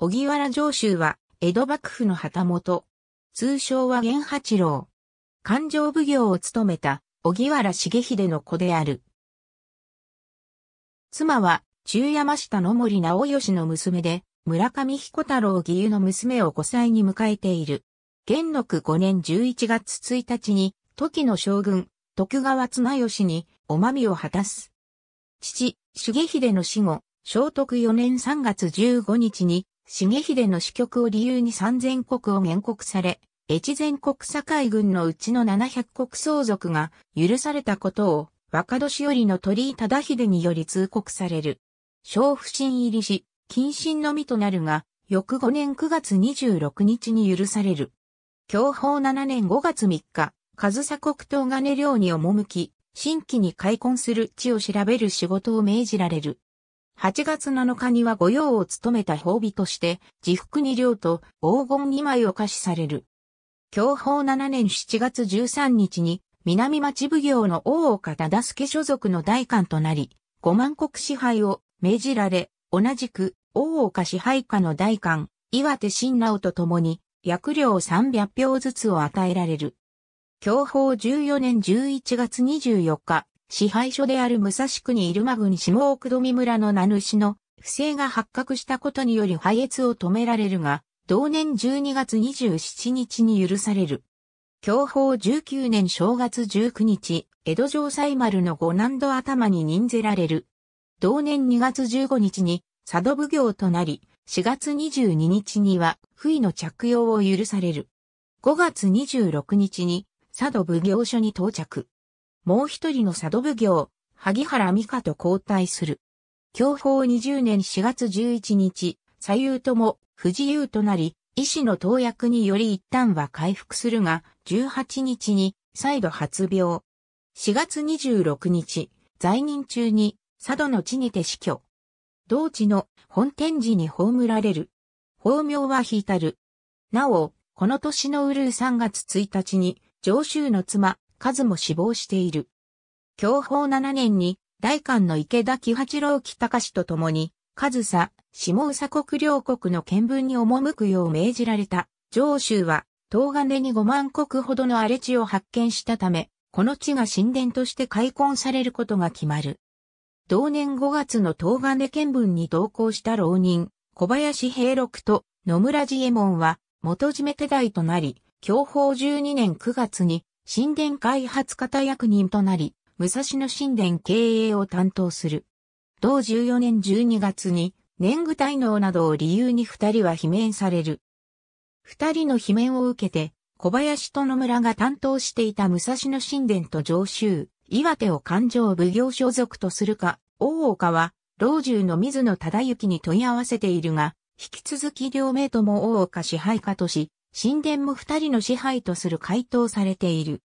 木原上州は、江戸幕府の旗本。通称は源八郎。勘定奉行を務めた、木原重秀の子である。妻は、中山下の森直義の娘で、村上彦太郎義勇の娘を5歳に迎えている。元禄5年11月1日に、時の将軍、徳川綱吉に、おまみを果たす。父、重秀の死後、聖徳4年3月15日に、重秀の死局を理由に三千国を原告され、越前国境軍のうちの七百国相続が許されたことを若年寄りの鳥居忠秀により通告される。小不審入りし、謹慎のみとなるが、翌5年9月26日に許される。享保7年5月3日、和佐国東金寮に赴き、新規に開墾する地を調べる仕事を命じられる。8月7日には御用を務めた褒美として、自福二両と黄金2枚を貸しされる。享保7年7月13日に、南町奉行の大岡忠助所属の大官となり、五万国支配を命じられ、同じく大岡支配下の大官、岩手新直と共に、薬料300票ずつを与えられる。享保14年11月24日、支配所である武蔵国入間郡下奥富村の名主の不正が発覚したことにより敗越を止められるが、同年12月27日に許される。享保19年正月19日、江戸城西丸の五難度頭に任ぜられる。同年2月15日に佐渡奉行となり、4月22日には不意の着用を許される。5月26日に佐渡奉行所に到着。もう一人の佐渡奉行、萩原美香と交代する。享保20年4月11日、左右とも不自由となり、医師の投薬により一旦は回復するが、18日に再度発病。4月26日、在任中に佐渡の地にて死去。同地の本天寺に葬られる。法名は引いたる。なお、この年のうるう3月1日に、上州の妻、数も死亡している。教法7年に、大官の池田喜八郎喜隆と共に、上佐、下佐国領国の見聞に赴くよう命じられた、上州は、東金に5万国ほどの荒れ地を発見したため、この地が神殿として開墾されることが決まる。同年5月の東金見聞に同行した浪人、小林平六と野村寺右衛門は、元締め手代となり、教法12年9月に神殿開発方役人となり、武蔵野神殿経営を担当する。同14年12月に、年貢滞納などを理由に二人は罷免される。二人の罷免を受けて、小林と野村が担当していた武蔵野神殿と上州、岩手を勘定奉行所属とするか、大岡は、老中の水野忠之に問い合わせているが、引き続き両名とも大岡支配下とし、神殿も二人の支配とする回答されている。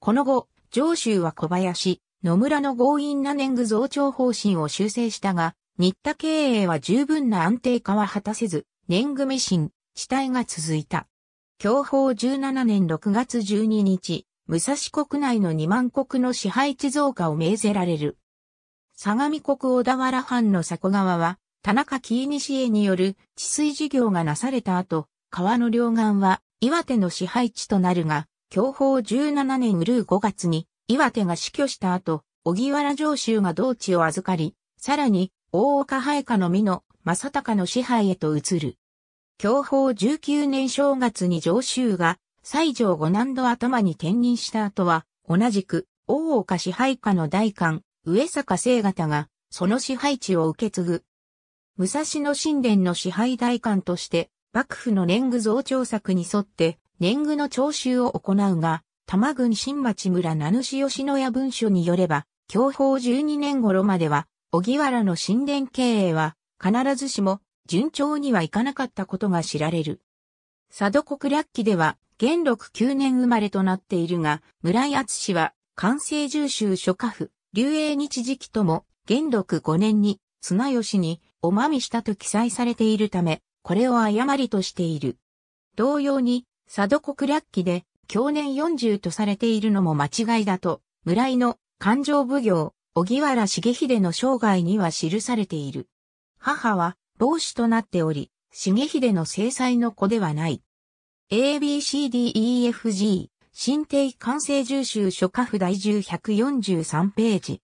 この後、上州は小林、野村の強引な年貢増長方針を修正したが、新田経営は十分な安定化は果たせず、年貢迷信、死体が続いた。享保17年6月12日、武蔵国内の2万国の支配地増加を命ぜられる。相模国小田原藩の佐古川は、田中紀西へによる治水事業がなされた後、川の両岸は岩手の支配地となるが、享保17年ルー5月に岩手が死去した後、小木原上州が同地を預かり、さらに大岡配下の美の正隆の支配へと移る。享保19年正月に上州が西条五南度頭に転任した後は、同じく大岡支配下の大官、上坂聖方が、その支配地を受け継ぐ。武蔵野神殿の支配大官として、幕府の年貢増長策に沿って年貢の徴収を行うが、多摩郡新町村名主吉野屋文書によれば、享保12年頃までは、小木原の神殿経営は、必ずしも順調にはいかなかったことが知られる。佐渡国略記では、元禄9年生まれとなっているが、村井厚氏は、関西重州諸家府、流英日時期とも、元禄5年に、綱吉に、おまみしたと記載されているため、これを誤りとしている。同様に、佐渡国略記で、去年40とされているのも間違いだと、村井の勘定奉行、小木原重秀の生涯には記されている。母は、帽子となっており、重秀の正妻の子ではない。ABCDEFG、新定完成重修書家譜第143ページ。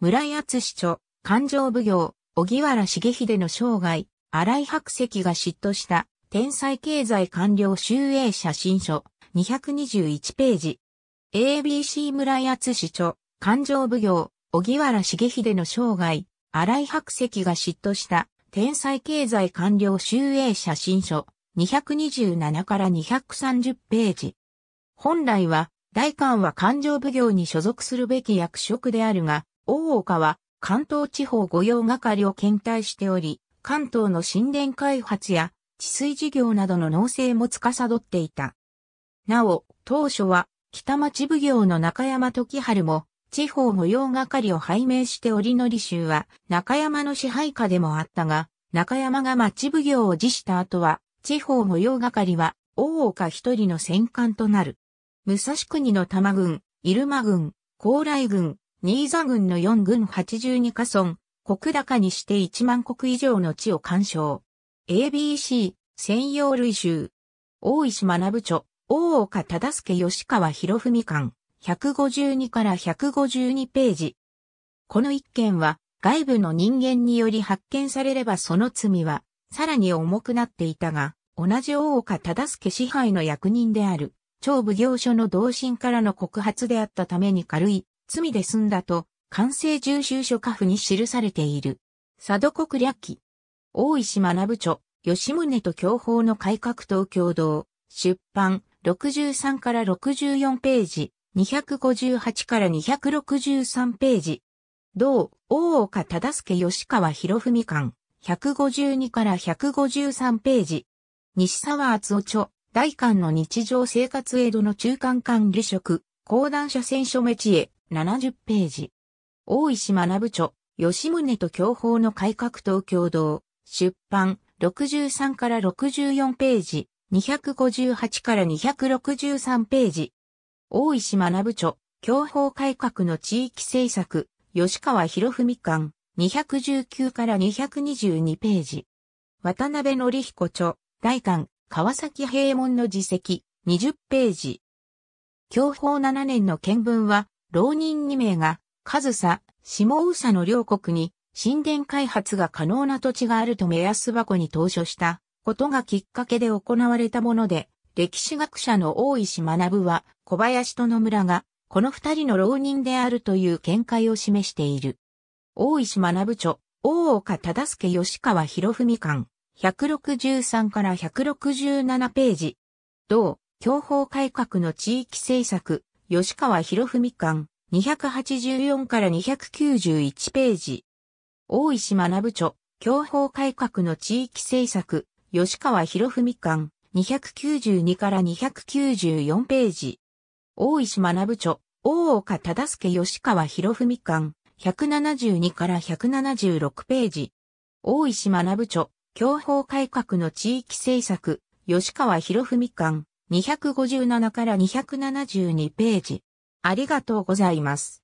村井厚著、勘定奉行、小木原重秀の生涯、荒井白石が嫉妬した天才経済官僚集英写真書221ページ。ABC 村八市著、勘定奉行、小木原茂秀の生涯、荒井白石が嫉妬した天才経済官僚集英写真書227から230ページ。本来は、大官は勘定奉行に所属するべき役職であるが、大岡は関東地方御用係を検体しており、関東の神殿開発や治水事業などの農政も司っていた。なお、当初は北町奉行の中山時春も地方御用係を拝命して折り衆は中山の支配下でもあったが、中山が町奉行を辞した後は、地方御用係は大岡一人の戦艦となる。武蔵国の多摩入間郡、高麗郡、新座郡の四郡八十二家村、国高にして1万国以上の地を鑑賞。ABC、専用類集。大石学部著、大岡忠助吉川博文館、152から152ページ。この一件は、外部の人間により発見されればその罪は、さらに重くなっていたが、同じ大岡忠助支配の役人である、超奉行所の同心からの告発であったために軽い罪で済んだと、完成重修書家譜に記されている。佐渡国略記。大石学著、吉宗と教法の改革と共同、出版、63から64ページ、258から263ページ。同、大岡忠助吉川博文館、152から153ページ。西沢厚男著、大官の日常生活江戸の中間管理職、講談社選書メチへ70ページ。大石学部著、吉宗と教法の改革と共同、出版、63から64ページ、258から263ページ。大石学部著、教法改革の地域政策、吉川博文館、219から222ページ。渡辺則彦著、大館、川崎平門の自責、20ページ。教法7年の見聞は、浪人2名が、上総、下ウサの両国に神殿開発が可能な土地があると目安箱に投書したことがきっかけで行われたもので、歴史学者の大石学は小林と野村がこの二人の浪人であるという見解を示している。大石学著、大岡忠助吉川博文館、163から167ページ。同、享法改革の地域政策、吉川博文館、284から291ページ。大石学部著、教法改革の地域政策、吉川博文館、292から294ページ。大石学部著、大岡忠助吉川博文館、172から176ページ。大石学部著、教法改革の地域政策、吉川博文館、257から272ページ。ありがとうございます。